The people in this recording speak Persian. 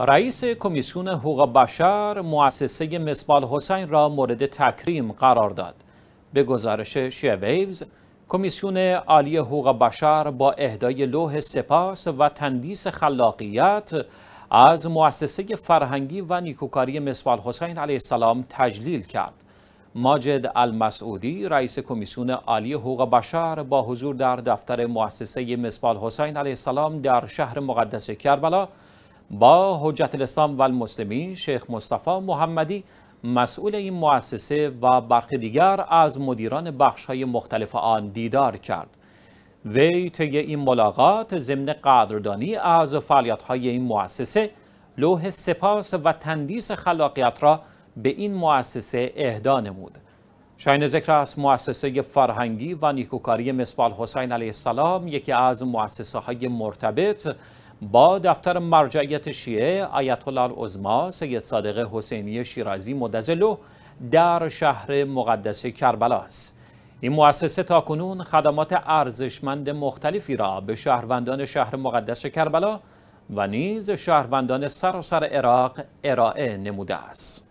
رئیس کمیسیون حقوق بشر مؤسسه مصبال حسین را مورد تکریم قرار داد. به گزارش ویوز، کمیسیون عالی حقوق بشر با اهدای لوح سپاس و تندیس خلاقیت از مؤسسه فرهنگی و نیکوکاری مصبال حسین علیه السلام تجلیل کرد. ماجد المسعودی رئیس کمیسیون عالی حقوق بشر با حضور در دفتر مؤسسه مصبال حسین علیه السلام در شهر مقدس کربلا با حجت الاسلام و المسلمین شیخ مصطفی محمدی مسئول این مؤسسه و برخی دیگر از مدیران بخش های مختلف آن دیدار کرد وی طی این ملاقات ضمن قدردانی از فعالیت های این مؤسسه لوح سپاس و تندیس خلاقیت را به این مؤسسه اهدا نمود شاین ذکر است مؤسسه فرهنگی و نیکوکاری مسبال حسین علیه السلام یکی از مؤسسه های مرتبط با دفتر مرجعیت شیعه آیت الله العظما سید صادق حسینی شیرازی مدزلو در شهر مقدس کربلا است این مؤسسه تاکنون خدمات ارزشمند مختلفی را به شهروندان شهر مقدس کربلا و نیز شهروندان سراسر سر عراق ارائه نموده است